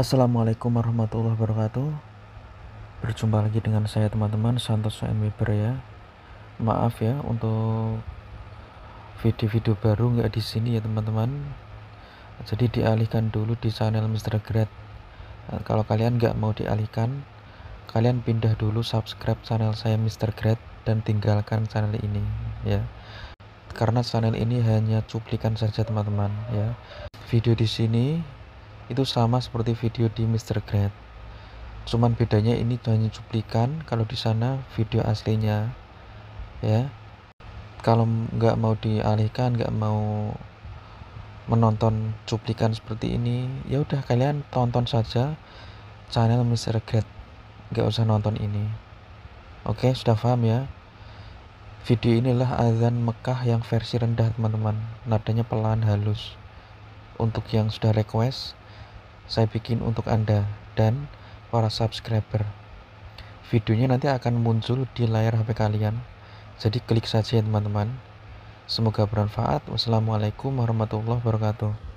Assalamualaikum warahmatullahi wabarakatuh Berjumpa lagi dengan saya teman-teman Santoso M. Weber ya Maaf ya untuk video-video baru nggak di sini ya teman-teman Jadi dialihkan dulu di channel Mr. Grad eh, Kalau kalian nggak mau dialihkan Kalian pindah dulu subscribe channel saya Mr. Grad Dan tinggalkan channel ini ya karena channel ini hanya cuplikan saja teman-teman ya video di sini itu sama seperti video di Mr. Great, cuman bedanya ini hanya cuplikan kalau di sana video aslinya ya kalau nggak mau dialihkan nggak mau menonton cuplikan seperti ini ya udah kalian tonton saja channel Mr. Great, nggak usah nonton ini oke sudah paham ya video inilah azan Mekah yang versi rendah teman-teman nadanya pelan halus untuk yang sudah request saya bikin untuk Anda dan para subscriber. Videonya nanti akan muncul di layar HP kalian. Jadi klik saja ya teman-teman. Semoga bermanfaat. Wassalamualaikum warahmatullahi wabarakatuh.